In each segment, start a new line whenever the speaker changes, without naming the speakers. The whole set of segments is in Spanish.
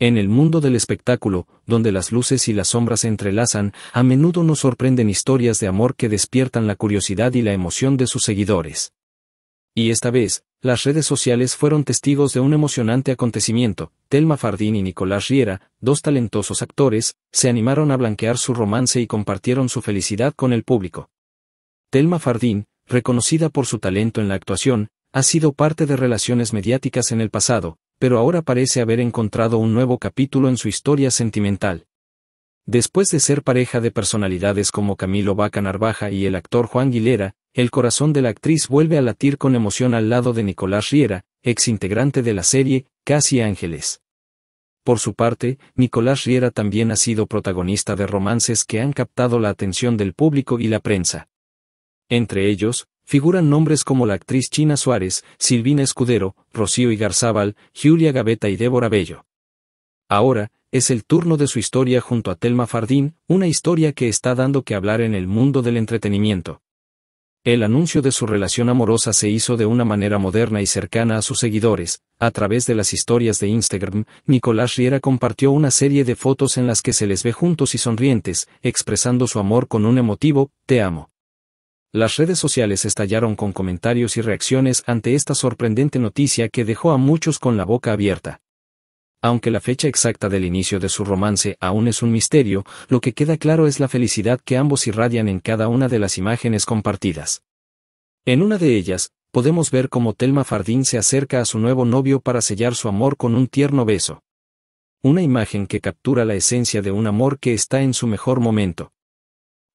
En el mundo del espectáculo, donde las luces y las sombras se entrelazan, a menudo nos sorprenden historias de amor que despiertan la curiosidad y la emoción de sus seguidores. Y esta vez, las redes sociales fueron testigos de un emocionante acontecimiento. Telma Fardín y Nicolás Riera, dos talentosos actores, se animaron a blanquear su romance y compartieron su felicidad con el público. Telma Fardín, reconocida por su talento en la actuación, ha sido parte de relaciones mediáticas en el pasado, pero ahora parece haber encontrado un nuevo capítulo en su historia sentimental. Después de ser pareja de personalidades como Camilo Vaca Narvaja y el actor Juan Guilera, el corazón de la actriz vuelve a latir con emoción al lado de Nicolás Riera, ex integrante de la serie Casi Ángeles. Por su parte, Nicolás Riera también ha sido protagonista de romances que han captado la atención del público y la prensa. Entre ellos, Figuran nombres como la actriz China Suárez, Silvina Escudero, Rocío Igarzábal, Julia Gaveta y Débora Bello. Ahora, es el turno de su historia junto a Telma Fardín, una historia que está dando que hablar en el mundo del entretenimiento. El anuncio de su relación amorosa se hizo de una manera moderna y cercana a sus seguidores. A través de las historias de Instagram, Nicolás Riera compartió una serie de fotos en las que se les ve juntos y sonrientes, expresando su amor con un emotivo, Te amo. Las redes sociales estallaron con comentarios y reacciones ante esta sorprendente noticia que dejó a muchos con la boca abierta. Aunque la fecha exacta del inicio de su romance aún es un misterio, lo que queda claro es la felicidad que ambos irradian en cada una de las imágenes compartidas. En una de ellas, podemos ver cómo Telma Fardín se acerca a su nuevo novio para sellar su amor con un tierno beso. Una imagen que captura la esencia de un amor que está en su mejor momento.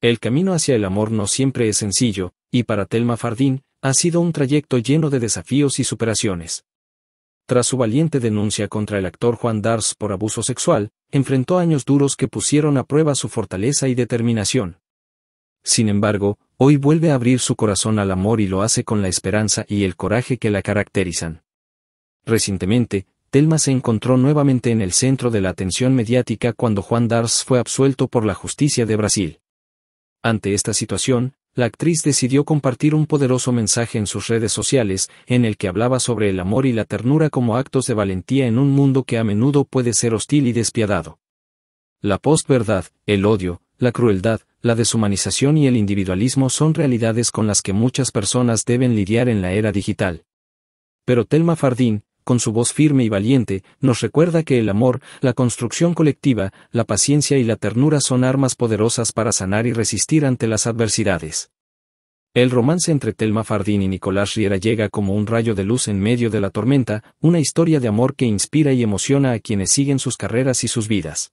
El camino hacia el amor no siempre es sencillo, y para Telma Fardín, ha sido un trayecto lleno de desafíos y superaciones. Tras su valiente denuncia contra el actor Juan Dars por abuso sexual, enfrentó años duros que pusieron a prueba su fortaleza y determinación. Sin embargo, hoy vuelve a abrir su corazón al amor y lo hace con la esperanza y el coraje que la caracterizan. Recientemente, Telma se encontró nuevamente en el centro de la atención mediática cuando Juan Dars fue absuelto por la justicia de Brasil. Ante esta situación, la actriz decidió compartir un poderoso mensaje en sus redes sociales, en el que hablaba sobre el amor y la ternura como actos de valentía en un mundo que a menudo puede ser hostil y despiadado. La postverdad, el odio, la crueldad, la deshumanización y el individualismo son realidades con las que muchas personas deben lidiar en la era digital. Pero Telma Fardín, con su voz firme y valiente, nos recuerda que el amor, la construcción colectiva, la paciencia y la ternura son armas poderosas para sanar y resistir ante las adversidades. El romance entre Telma Fardín y Nicolás Riera llega como un rayo de luz en medio de la tormenta, una historia de amor que inspira y emociona a quienes siguen sus carreras y sus vidas.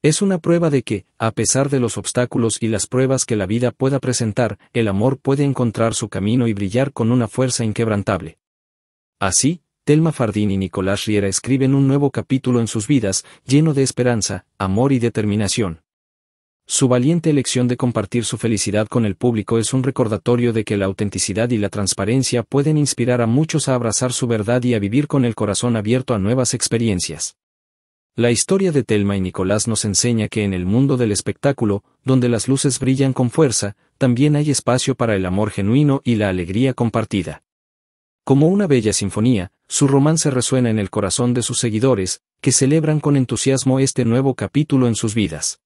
Es una prueba de que, a pesar de los obstáculos y las pruebas que la vida pueda presentar, el amor puede encontrar su camino y brillar con una fuerza inquebrantable. Así, Telma Fardín y Nicolás Riera escriben un nuevo capítulo en sus vidas, lleno de esperanza, amor y determinación. Su valiente elección de compartir su felicidad con el público es un recordatorio de que la autenticidad y la transparencia pueden inspirar a muchos a abrazar su verdad y a vivir con el corazón abierto a nuevas experiencias. La historia de Telma y Nicolás nos enseña que en el mundo del espectáculo, donde las luces brillan con fuerza, también hay espacio para el amor genuino y la alegría compartida. Como una bella sinfonía, su romance resuena en el corazón de sus seguidores, que celebran con entusiasmo este nuevo capítulo en sus vidas.